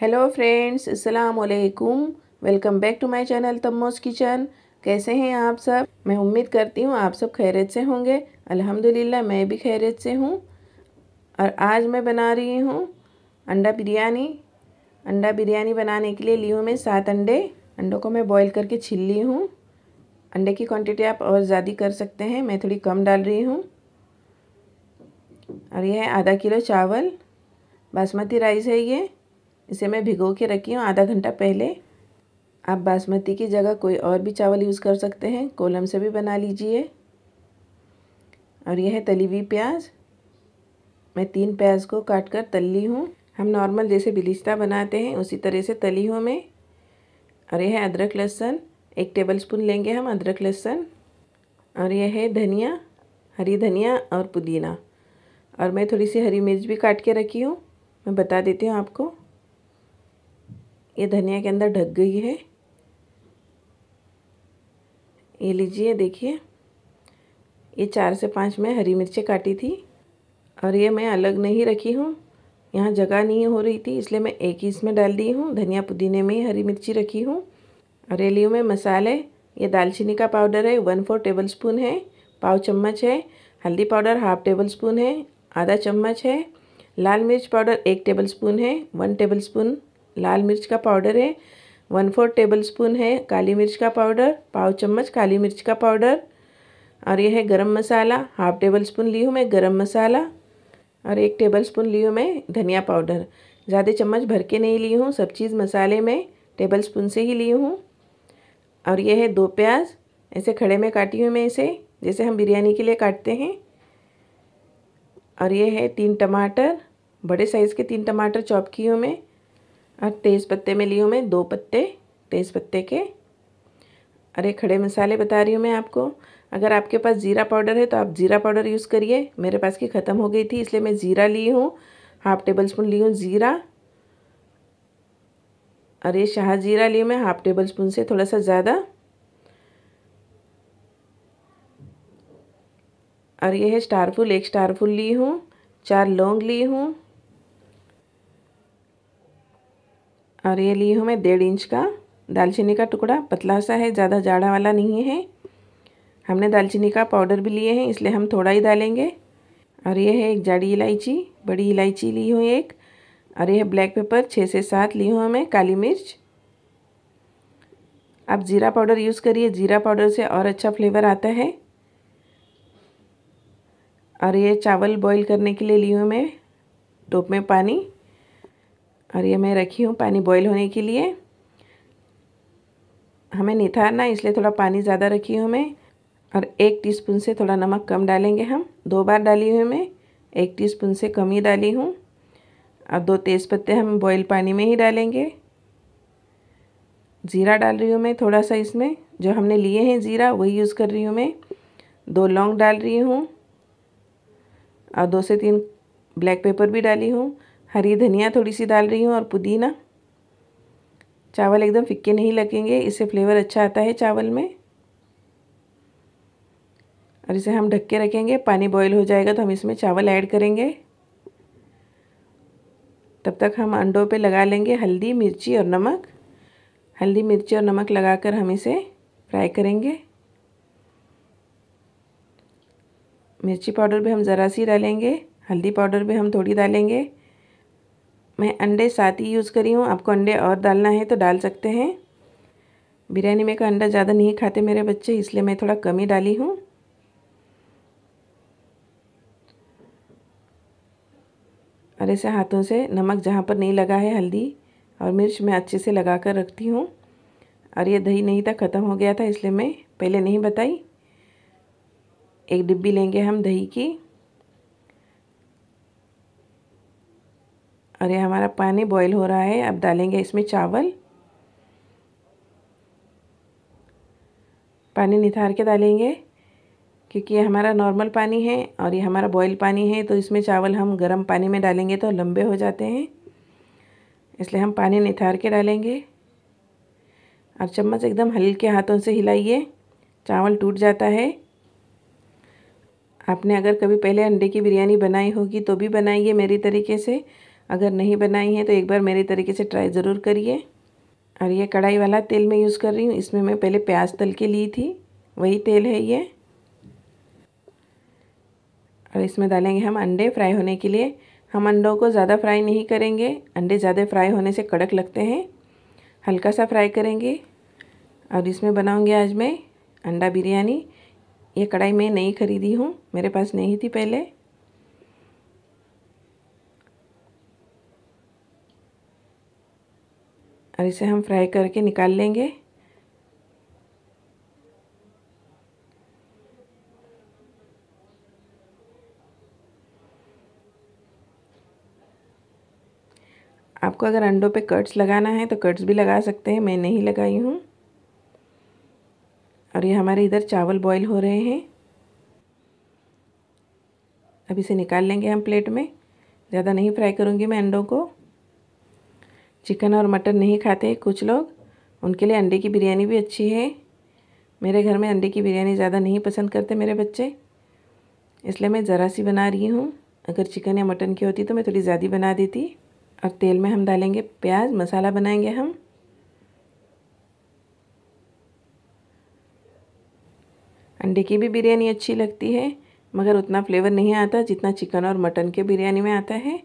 hello friends अस्सलाम वालेकुम welcome back to my channel Tamoj kitchen कैसे हैं आप सब मैं उम्मीद करती हूँ आप सब खैरियत से होंगे अल्हम्दुलिल्लाह मैं भी खैरियत से हूँ और आज मैं बना रही हूँ अंडा बिरयानी अंडा बिरयानी बनाने के लिए ली हूँ मैं सात अंडे अंडों को मैं बॉईल करके छिल ली हूँ अंडे की क्वान्टिटी आप और ज़्यादा कर सकते हैं मैं थोड़ी कम डाल रही हूँ और यह है आधा किलो चावल बासमती राइस है ये इसे मैं भिगो के रखी हूँ आधा घंटा पहले आप बासमती की जगह कोई और भी चावल यूज़ कर सकते हैं कोलम से भी बना लीजिए और यह है तली हुई प्याज मैं तीन प्याज को काट कर तल ली हूँ हम नॉर्मल जैसे बिलिस्ता बनाते हैं उसी तरह से तली हूँ मैं और यह है अदरक लहसुन एक टेबल स्पून लेंगे हम अदरक लहसुन और यह है धनिया हरी धनिया और पुदीना और मैं थोड़ी सी हरी मिर्च भी काट के रखी हूँ मैं बता देती हूँ आपको ये धनिया के अंदर ढक गई है ये लीजिए देखिए ये चार से पाँच में हरी मिर्चें काटी थी और ये मैं अलग नहीं रखी हूँ यहाँ जगह नहीं हो रही थी इसलिए मैं एक ही इसमें डाल दी हूँ धनिया पुदीने में ही हरी मिर्ची रखी हूँ और ये में मसाले ये दालचीनी का पाउडर है वन फोर टेबल स्पून है पाव चम्मच है हल्दी पाउडर हाफ टेबल स्पून है आधा चम्मच है लाल मिर्च पाउडर एक टेबल स्पून है वन टेबल स्पून लाल मिर्च का पाउडर है वन फोर टेबल स्पून है काली मिर्च का पाउडर पाव चम्मच काली मिर्च का पाउडर और यह है गरम मसाला हाफ टेबल स्पून ली हूँ मैं गरम मसाला और एक टेबल स्पून ली हूँ मैं धनिया पाउडर ज़्यादा चम्मच भर के नहीं ली हूँ सब चीज़ मसाले में टेबल स्पून से ही ली हूँ और यह है दो प्याज ऐसे खड़े में काटी हूँ मैं इसे जैसे हम बिरयानी के लिए काटते हैं और यह है तीन टमाटर बड़े साइज़ के तीन टमाटर चॉप की हूँ मैं और तेज़ पत्ते में ली हूँ मैं दो पत्ते तेज़ पत्ते के अरे खड़े मसाले बता रही हूँ मैं आपको अगर आपके पास ज़ीरा पाउडर है तो आप ज़ीरा पाउडर यूज़ करिए मेरे पास की ख़त्म हो गई थी इसलिए मैं ज़ीरा ली हूँ हाफ़ टेबल स्पून ली हूँ ज़ीरा और ये शाह जीरा ली मैं हाफ़ टेबल स्पून से थोड़ा सा ज़्यादा और ये है स्टार फूल एक स्टार फूल ली हूँ चार लौंग ली हूँ और ये ली हूँ मैं डेढ़ इंच का दालचीनी का टुकड़ा पतला सा है ज़्यादा जाड़ा वाला नहीं है हमने दालचीनी का पाउडर भी लिए हैं इसलिए हम थोड़ा ही डालेंगे और ये है एक जाड़ी इलायची बड़ी इलायची ली हूँ एक और यह ब्लैक पेपर छः से सात ली हूँ मैं काली मिर्च आप ज़ीरा पाउडर यूज़ करिए ज़ीरा पाउडर से और अच्छा फ्लेवर आता है और ये चावल बॉईल करने के लिए ली हूँ मैं टोप में पानी और ये मैं रखी हूँ पानी बॉईल होने के लिए हमें निथारना इसलिए थोड़ा पानी ज़्यादा रखी हूँ मैं और एक टीस्पून से थोड़ा नमक कम डालेंगे हम दो बार डाली हुई मैं एक टीस्पून से कम ही डाली हूँ और दो तेज़पत्ते हम बॉईल पानी में ही डालेंगे ज़ीरा डाल रही हूँ मैं थोड़ा सा इसमें जो हमने लिए हैं ज़ीरा वही यूज़ कर रही हूँ मैं दो लौंग डाल रही हूँ और दो से तीन ब्लैक पेपर भी डाली हूँ हरी धनिया थोड़ी सी डाल रही हूँ और पुदीना चावल एकदम फिक्के नहीं लगेंगे इससे फ्लेवर अच्छा आता है चावल में और इसे हम ढक के रखेंगे पानी बॉईल हो जाएगा तो हम इसमें चावल ऐड करेंगे तब तक हम अंडों पे लगा लेंगे हल्दी मिर्ची और नमक हल्दी मिर्ची और नमक लगाकर हम इसे फ्राई करेंगे मिर्ची पाउडर भी हम ज़रा सी डालेंगे हल्दी पाउडर भी हम थोड़ी डालेंगे मैं अंडे साथ ही यूज़ करी हूँ आपको अंडे और डालना है तो डाल सकते हैं बिरयानी में का अंडा ज़्यादा नहीं खाते मेरे बच्चे इसलिए मैं थोड़ा कम ही डाली हूँ और ऐसे हाथों से नमक जहाँ पर नहीं लगा है हल्दी और मिर्च मैं अच्छे से लगा कर रखती हूँ और ये दही नहीं था ख़त्म हो गया था इसलिए मैं पहले नहीं बताई एक डिब्बी लेंगे हम दही की और ये हमारा पानी बॉईल हो रहा है अब डालेंगे इसमें चावल पानी निथार के डालेंगे क्योंकि ये हमारा नॉर्मल पानी है और ये हमारा बॉयल पानी है तो इसमें चावल हम गर्म पानी में डालेंगे तो लंबे हो जाते हैं इसलिए हम पानी निथार के डालेंगे और चम्मच एकदम हल्के हाथों से हिलाइए चावल टूट जाता है आपने अगर कभी पहले अंडे की बिरयानी बनाई होगी तो भी बनाइए मेरी तरीके से अगर नहीं बनाई है तो एक बार मेरे तरीके से ट्राई ज़रूर करिए और ये कढ़ाई वाला तेल मैं यूज़ कर रही हूँ इसमें मैं पहले प्याज तल के ली थी वही तेल है ये और इसमें डालेंगे हम अंडे फ्राई होने के लिए हम अंडों को ज़्यादा फ्राई नहीं करेंगे अंडे ज़्यादा फ्राई होने से कड़क लगते हैं हल्का सा फ्राई करेंगे और इसमें बनाऊंगी आज मैं अंडा बिरयानी ये कढ़ाई मैं नहीं खरीदी हूँ मेरे पास नहीं थी पहले और इसे हम फ्राई करके निकाल लेंगे आपको अगर अंडों पे कट्स लगाना है तो कट्स भी लगा सकते हैं मैं नहीं लगाई हूँ और ये हमारे इधर चावल बॉईल हो रहे हैं अब इसे निकाल लेंगे हम प्लेट में ज़्यादा नहीं फ्राई करूँगी मैं अंडों को चिकन और मटन नहीं खाते कुछ लोग उनके लिए अंडे की बिरयानी भी अच्छी है मेरे घर में अंडे की बिरयानी ज़्यादा नहीं पसंद करते मेरे बच्चे इसलिए मैं ज़रा सी बना रही हूँ अगर चिकन या मटन की होती तो मैं थोड़ी ज़्यादा बना देती और तेल में हम डालेंगे प्याज मसाला बनाएंगे हम अंडे की भी बिरयानी अच्छी लगती है मगर उतना फ्लेवर नहीं आता जितना चिकन और मटन के बिरयानी में आता है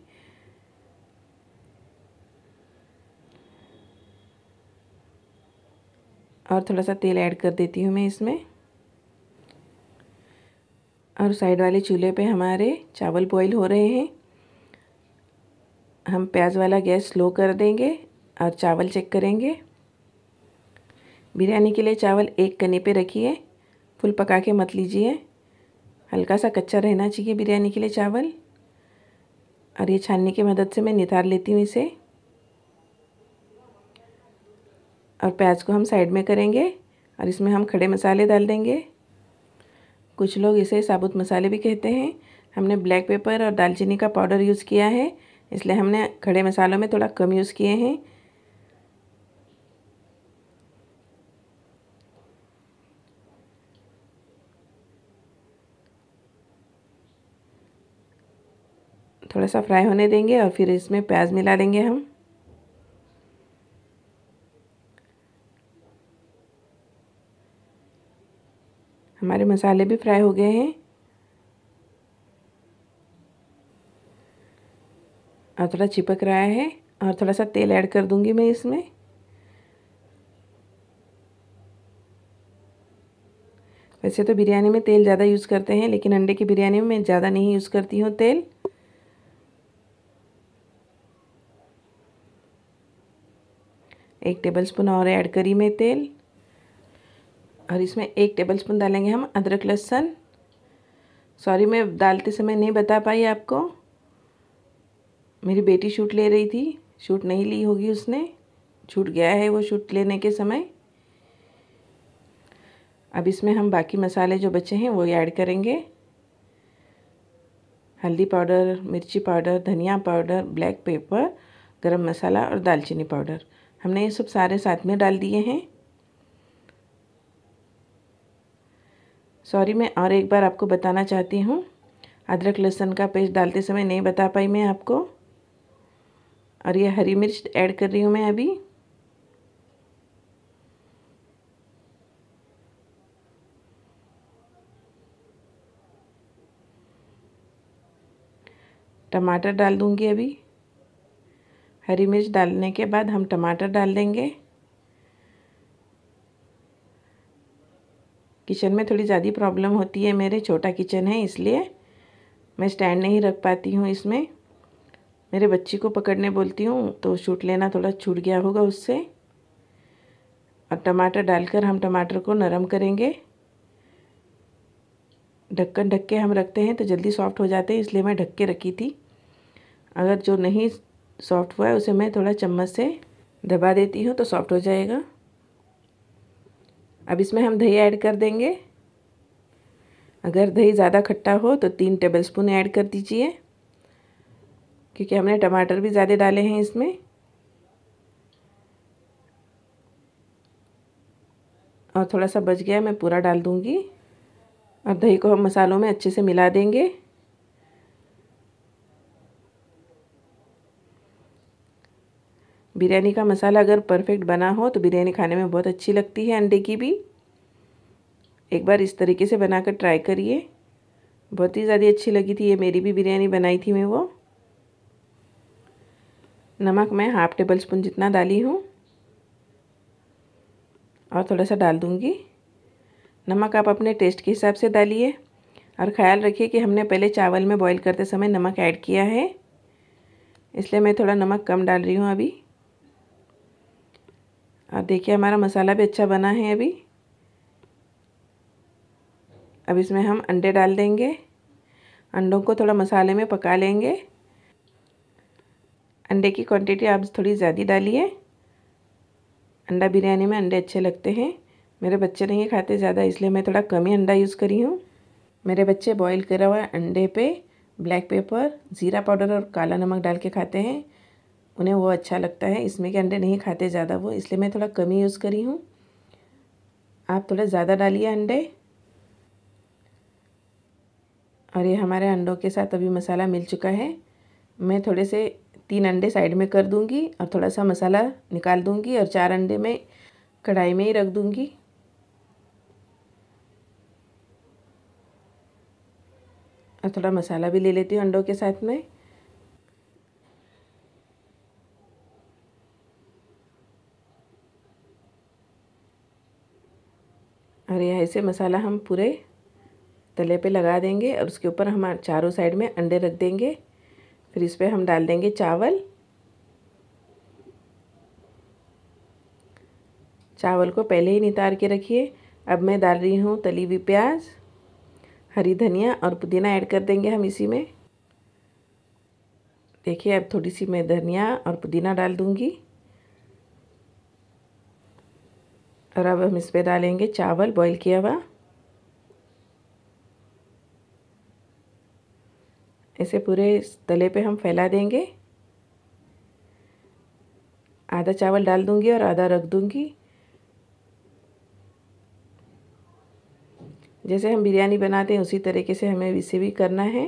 और थोड़ा सा तेल ऐड कर देती हूँ मैं इसमें और साइड वाले चूल्हे पे हमारे चावल बॉईल हो रहे हैं हम प्याज वाला गैस स्लो कर देंगे और चावल चेक करेंगे बिरयानी के लिए चावल एक कने पे रखिए फुल पका के मत लीजिए हल्का सा कच्चा रहना चाहिए बिरयानी के लिए चावल और ये छानने की मदद से मैं निथार लेती हूँ इसे और प्याज को हम साइड में करेंगे और इसमें हम खड़े मसाले डाल देंगे कुछ लोग इसे साबुत मसाले भी कहते हैं हमने ब्लैक पेपर और दालचीनी का पाउडर यूज़ किया है इसलिए हमने खड़े मसालों में थोड़ा कम यूज़ किए हैं थोड़ा सा फ्राई होने देंगे और फिर इसमें प्याज मिला देंगे हम हमारे मसाले भी फ्राई हो गए हैं और थोड़ा चिपक रहा है और थोड़ा सा तेल ऐड कर दूंगी मैं इसमें वैसे तो बिरयानी में तेल ज़्यादा यूज़ करते हैं लेकिन अंडे की बिरयानी में मैं ज़्यादा नहीं यूज़ करती हूँ तेल एक टेबलस्पून और ऐड करी मैं तेल और इसमें एक टेबल स्पून डालेंगे हम अदरक लहसुन सॉरी मैं डालते समय नहीं बता पाई आपको मेरी बेटी शूट ले रही थी शूट नहीं ली होगी उसने छूट गया है वो शूट लेने के समय अब इसमें हम बाकी मसाले जो बचे हैं वो ऐड करेंगे हल्दी पाउडर मिर्ची पाउडर धनिया पाउडर ब्लैक पेपर गरम मसाला और दालचीनी पाउडर हमने ये सब सारे साथ में डाल दिए हैं सॉरी मैं और एक बार आपको बताना चाहती हूँ अदरक लहसुन का पेस्ट डालते समय नहीं बता पाई मैं आपको और ये हरी मिर्च ऐड कर रही हूँ मैं अभी टमाटर डाल दूँगी अभी हरी मिर्च डालने के बाद हम टमाटर डाल देंगे किचन में थोड़ी ज़्यादा प्रॉब्लम होती है मेरे छोटा किचन है इसलिए मैं स्टैंड नहीं रख पाती हूँ इसमें मेरे बच्ची को पकड़ने बोलती हूँ तो छूट लेना थोड़ा छूट गया होगा उससे और टमाटर डालकर हम टमाटर को नरम करेंगे ढक्कन ढक के हम रखते हैं तो जल्दी सॉफ्ट हो जाते हैं इसलिए मैं ढक के रखी थी अगर जो नहीं सॉफ्ट हुआ है उसे मैं थोड़ा चम्मच से दबा देती हूँ तो सॉफ्ट हो जाएगा अब इसमें हम दही ऐड कर देंगे अगर दही ज़्यादा खट्टा हो तो तीन टेबल स्पून ऐड कर दीजिए क्योंकि हमने टमाटर भी ज़्यादा डाले हैं इसमें और थोड़ा सा बच गया मैं पूरा डाल दूँगी और दही को हम मसालों में अच्छे से मिला देंगे बिरयानी का मसाला अगर परफेक्ट बना हो तो बिरयानी खाने में बहुत अच्छी लगती है अंडे की भी एक बार इस तरीके से बनाकर ट्राई करिए बहुत ही ज़्यादा अच्छी लगी थी ये मेरी भी बिरयानी बनाई थी मैं वो नमक मैं हाफ टेबल स्पून जितना डाली हूँ और थोड़ा सा डाल दूँगी नमक आप अपने टेस्ट के हिसाब से डालिए और ख्याल रखिए कि हमने पहले चावल में बॉईल करते समय नमक ऐड किया है इसलिए मैं थोड़ा नमक कम डाल रही हूँ अभी और देखिए हमारा मसाला भी अच्छा बना है अभी अब इसमें हम अंडे डाल देंगे अंडों को थोड़ा मसाले में पका लेंगे अंडे की क्वांटिटी आप थोड़ी ज़्यादा डालिए अंडा बिरयानी में अंडे अच्छे लगते हैं मेरे बच्चे नहीं खाते ज़्यादा इसलिए मैं थोड़ा कम ही अंडा यूज़ करी हूँ मेरे बच्चे बॉईल करा हुआ अंडे पे ब्लैक पेपर ज़ीरा पाउडर और काला नमक डाल के खाते हैं उन्हें वो अच्छा लगता है इसमें के अंडे नहीं खाते ज़्यादा वो इसलिए मैं थोड़ा कम ही यूज़ करी हूँ आप थोड़ा ज़्यादा डालिए अंडे और ये हमारे अंडों के साथ अभी मसाला मिल चुका है मैं थोड़े से तीन अंडे साइड में कर दूंगी और थोड़ा सा मसाला निकाल दूंगी और चार अंडे मैं कढ़ाई में ही रख दूंगी और थोड़ा मसाला भी ले लेती हूँ अंडों के साथ में से मसाला हम पूरे तले पे लगा देंगे और उसके ऊपर हम चारों साइड में अंडे रख देंगे फिर इस पर हम डाल देंगे चावल चावल को पहले ही नितार के रखिए अब मैं डाल रही हूँ तली हुई प्याज हरी धनिया और पुदीना ऐड कर देंगे हम इसी में देखिए अब थोड़ी सी मैं धनिया और पुदीना डाल दूँगी और अब हम इस पर डालेंगे चावल बॉईल किया हुआ इसे पूरे तले पे हम फैला देंगे आधा चावल डाल दूंगी और आधा रख दूंगी जैसे हम बिरयानी बनाते हैं उसी तरीके से हमें इसे भी करना है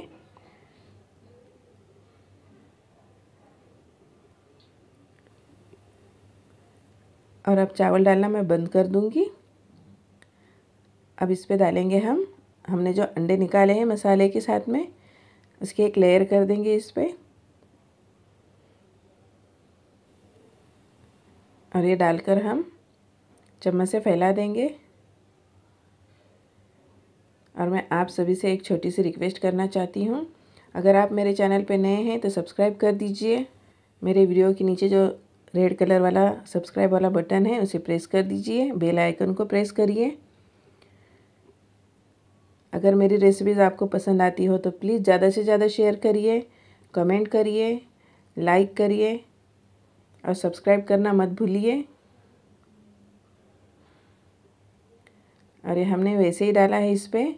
और अब चावल डालना मैं बंद कर दूंगी अब इस पे डालेंगे हम हमने जो अंडे निकाले हैं मसाले के साथ में उसकी एक लेयर कर देंगे इस पर और ये डालकर हम चम्मच से फैला देंगे और मैं आप सभी से एक छोटी सी रिक्वेस्ट करना चाहती हूँ अगर आप मेरे चैनल पे नए हैं तो सब्सक्राइब कर दीजिए मेरे वीडियो के नीचे जो रेड कलर वाला सब्सक्राइब वाला बटन है उसे प्रेस कर दीजिए बेल आइकन को प्रेस करिए अगर मेरी रेसिपीज़ आपको पसंद आती हो तो प्लीज़ ज़्यादा से ज़्यादा शेयर करिए कमेंट करिए लाइक करिए और सब्सक्राइब करना मत भूलिए और ये हमने वैसे ही डाला है इस पर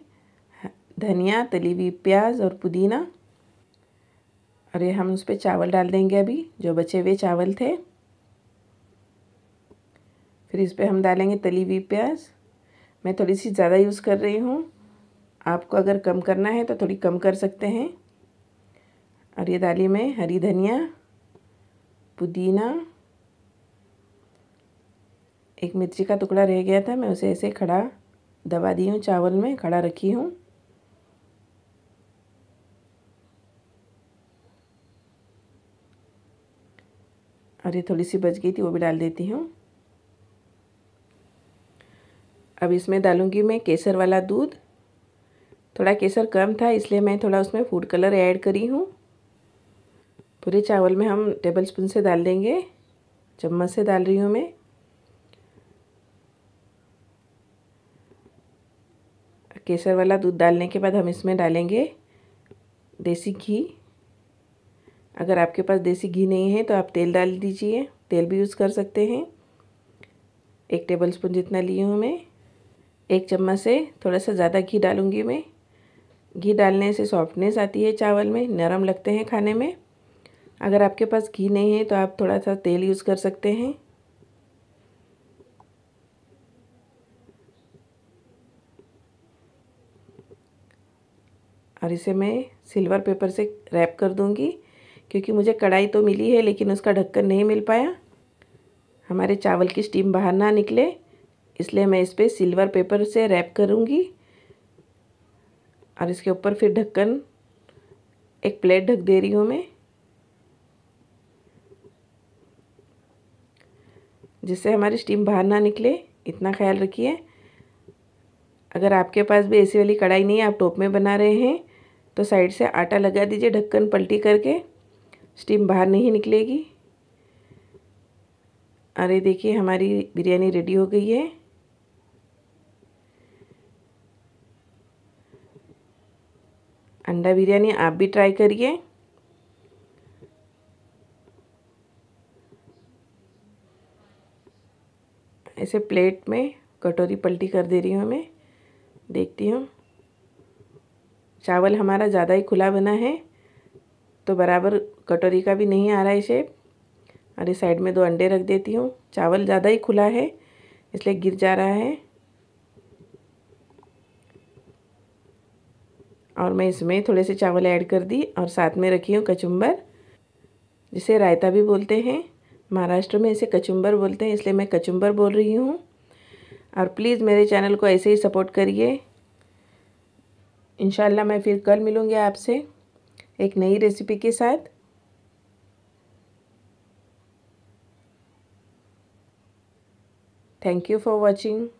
धनिया तली हुई प्याज और पुदीना और ये हम उस पर चावल डाल देंगे अभी जो बचे हुए चावल थे फिर इस पर हम डालेंगे तली हुई प्याज मैं थोड़ी सी ज़्यादा यूज़ कर रही हूँ आपको अगर कम करना है तो थोड़ी कम कर सकते हैं और ये डाली में हरी धनिया पुदीना एक मिर्ची का टुकड़ा रह गया था मैं उसे ऐसे खड़ा दबा दी हूँ चावल में खड़ा रखी हूँ और ये थोड़ी सी बच गई थी वो भी डाल देती हूँ अब इसमें डालूँगी मैं केसर वाला दूध थोड़ा केसर कम था इसलिए मैं थोड़ा उसमें फूड कलर ऐड करी हूँ पूरे चावल में हम टेबल स्पून से डाल देंगे चम्मच से डाल रही हूँ मैं केसर वाला दूध डालने के बाद हम इसमें डालेंगे देसी घी अगर आपके पास देसी घी नहीं है तो आप तेल डाल दीजिए तेल भी यूज़ कर सकते हैं एक टेबल स्पून जितना लिए हूँ मैं एक चम्मच से थोड़ा सा ज़्यादा घी डालूंगी मैं घी डालने से सॉफ्टनेस आती है चावल में नरम लगते हैं खाने में अगर आपके पास घी नहीं है तो आप थोड़ा सा तेल यूज़ कर सकते हैं और इसे मैं सिल्वर पेपर से रैप कर दूंगी क्योंकि मुझे कढ़ाई तो मिली है लेकिन उसका ढक्कन नहीं मिल पाया हमारे चावल की स्टीम बाहर ना निकले इसलिए मैं इस पर सिल्वर पेपर से रैप करूँगी और इसके ऊपर फिर ढक्कन एक प्लेट ढक दे रही हूँ मैं जिससे हमारी स्टीम बाहर ना निकले इतना ख्याल रखिए अगर आपके पास भी ऐसी वाली कढ़ाई नहीं है आप टोप में बना रहे हैं तो साइड से आटा लगा दीजिए ढक्कन पलटी करके स्टीम बाहर नहीं निकलेगी अरे देखिए हमारी बिरयानी रेडी हो गई है अंडा बिरयानी आप भी ट्राई करिए ऐसे प्लेट में कटोरी पलटी कर दे रही हूँ मैं देखती हूँ चावल हमारा ज़्यादा ही खुला बना है तो बराबर कटोरी का भी नहीं आ रहा है शेप और इस साइड में दो अंडे रख देती हूँ चावल ज़्यादा ही खुला है इसलिए गिर जा रहा है और मैं इसमें थोड़े से चावल ऐड कर दी और साथ में रखी हूँ कचुम्बर जिसे रायता भी बोलते हैं महाराष्ट्र में इसे कचुम्बर बोलते हैं इसलिए मैं कचुम्बर बोल रही हूँ और प्लीज़ मेरे चैनल को ऐसे ही सपोर्ट करिए इन मैं फिर कल मिलूँगी आपसे एक नई रेसिपी के साथ थैंक यू फॉर वॉचिंग